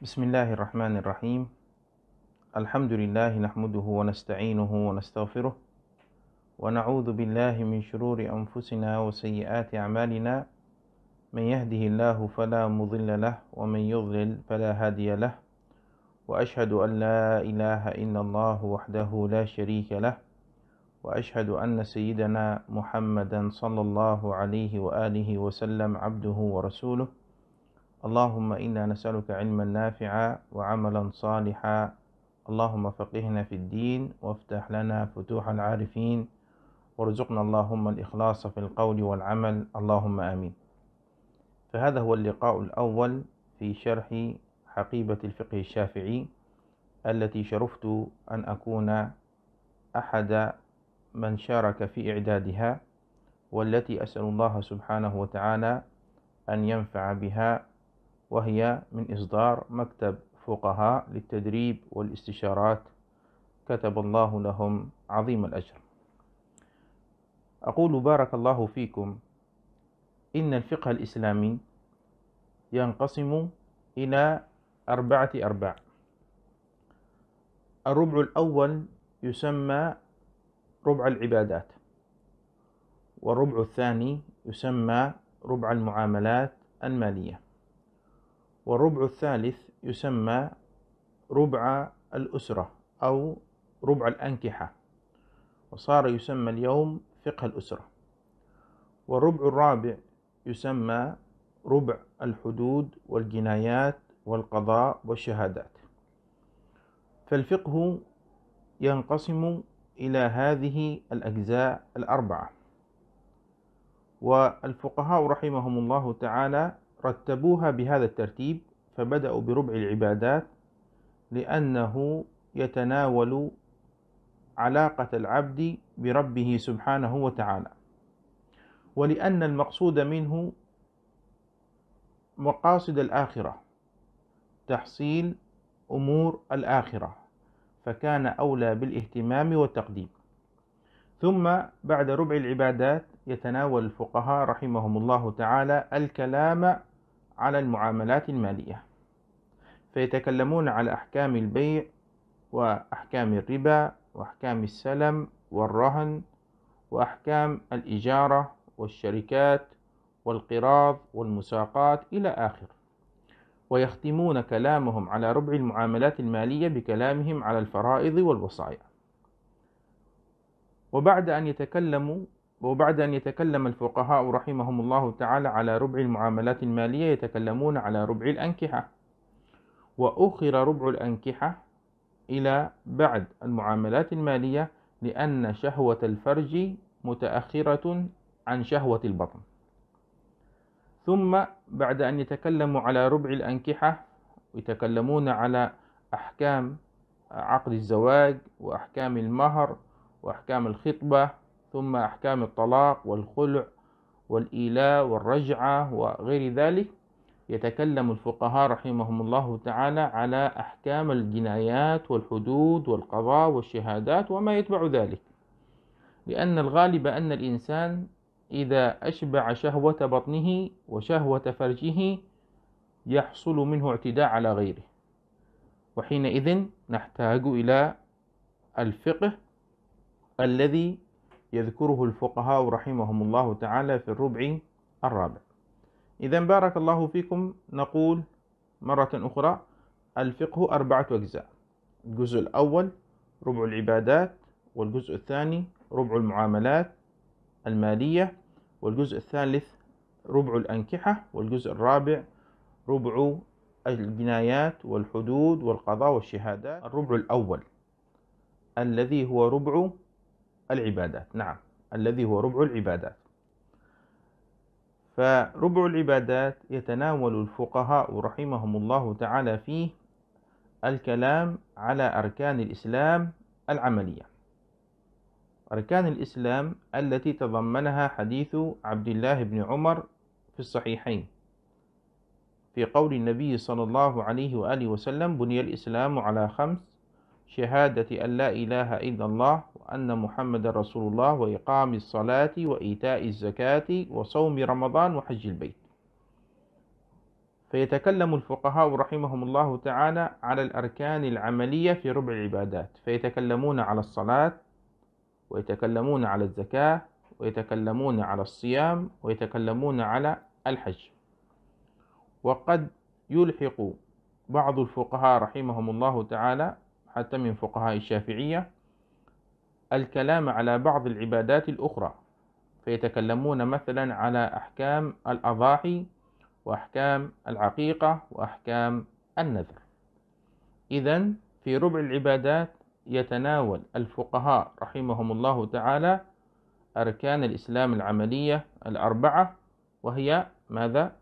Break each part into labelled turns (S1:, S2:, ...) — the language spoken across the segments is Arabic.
S1: بسم الله الرحمن الرحيم الحمد لله نحمده ونستعينه ونستغفره ونعوذ بالله من شرور أنفسنا وسيئات أعمالنا من يهده الله فلا مضل له ومن يضلل فلا هادي له وأشهد أن لا إله إلا الله وحده لا شريك له وأشهد أن سيدنا محمدا صلى الله عليه وآله وسلم عبده ورسوله اللهم إنا نسألك علما نافعا وعملا صالحا اللهم فقهنا في الدين وافتح لنا فتوح العارفين وارزقنا اللهم الإخلاص في القول والعمل اللهم آمين فهذا هو اللقاء الأول في شرح حقيبة الفقه الشافعي التي شرفت أن أكون أحد من شارك في إعدادها والتي أسأل الله سبحانه وتعالى أن ينفع بها وهي من إصدار مكتب فقهاء للتدريب والاستشارات كتب الله لهم عظيم الأجر أقول بارك الله فيكم إن الفقه الإسلامي ينقسم إلى أربعة أرباع الربع الأول يسمى ربع العبادات والربع الثاني يسمى ربع المعاملات الماليه والربع الثالث يسمى ربع الأسرة أو ربع الأنكحة وصار يسمى اليوم فقه الأسرة والربع الرابع يسمى ربع الحدود والجنايات والقضاء والشهادات فالفقه ينقسم إلى هذه الأجزاء الأربعة والفقهاء رحمهم الله تعالى رتبوها بهذا الترتيب فبدأوا بربع العبادات لأنه يتناول علاقة العبد بربه سبحانه وتعالى ولأن المقصود منه مقاصد الآخرة تحصيل أمور الآخرة فكان أولى بالاهتمام والتقديم ثم بعد ربع العبادات يتناول الفقهاء رحمهم الله تعالى الكلام على المعاملات المالية فيتكلمون على أحكام البيع وأحكام الربا وأحكام السلم والرهن وأحكام الإجارة والشركات والقراض والمساقات إلى آخر ويختمون كلامهم على ربع المعاملات المالية بكلامهم على الفرائض والوصايا وبعد أن يتكلموا وبعد أن يتكلم الفقهاء رحمهم الله تعالى على ربع المعاملات المالية يتكلمون على ربع الأنكحة وأخر ربع الأنكحة إلى بعد المعاملات المالية لأن شهوة الفرج متأخرة عن شهوة البطن ثم بعد أن يتكلموا على ربع الأنكحة يتكلمون على أحكام عقد الزواج وأحكام المهر وأحكام الخطبة ثم أحكام الطلاق والخلع والإيلاء والرجعة وغير ذلك يتكلم الفقهاء رحمهم الله تعالى على أحكام الجنايات والحدود والقضاء والشهادات وما يتبع ذلك لأن الغالب أن الإنسان إذا أشبع شهوة بطنه وشهوة فرجه يحصل منه اعتداء على غيره وحينئذ نحتاج إلى الفقه الذي يذكره الفقهاء رحمهم الله تعالى في الربع الرابع إذا بارك الله فيكم نقول مرة أخرى الفقه أربعة أجزاء الجزء الأول ربع العبادات والجزء الثاني ربع المعاملات المالية والجزء الثالث ربع الأنكحة والجزء الرابع ربع الجنايات والحدود والقضاء والشهادات الربع الأول الذي هو ربع العبادات نعم الذي هو ربع العبادات فربع العبادات يتناول الفقهاء رحمهم الله تعالى فيه الكلام على أركان الإسلام العملية أركان الإسلام التي تضمنها حديث عبد الله بن عمر في الصحيحين في قول النبي صلى الله عليه وآله وسلم بني الإسلام على خمس شهادة أن لا إله إلا الله وأن محمد رسول الله وإقام الصلاة وإيتاء الزكاة وصوم رمضان وحج البيت فيتكلم الفقهاء رحمهم الله تعالى على الأركان العملية في ربع العبادات فيتكلمون على الصلاة ويتكلمون على الزكاة ويتكلمون على الصيام ويتكلمون على الحج وقد يلحق بعض الفقهاء رحمهم الله تعالى حتى من فقهاء الشافعية الكلام على بعض العبادات الأخرى فيتكلمون مثلا على أحكام الأضاحي وأحكام العقيقة وأحكام النذر إذا في ربع العبادات يتناول الفقهاء رحمهم الله تعالى أركان الإسلام العملية الأربعة وهي ماذا؟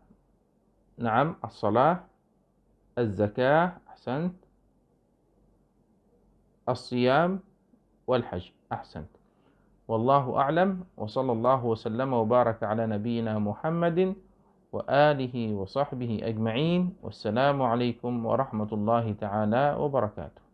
S1: نعم الصلاة الزكاة أحسنت الصيام والحج أحسنت والله أعلم وصلى الله وسلم وبارك على نبينا محمد وآله وصحبه أجمعين والسلام عليكم ورحمة الله تعالى وبركاته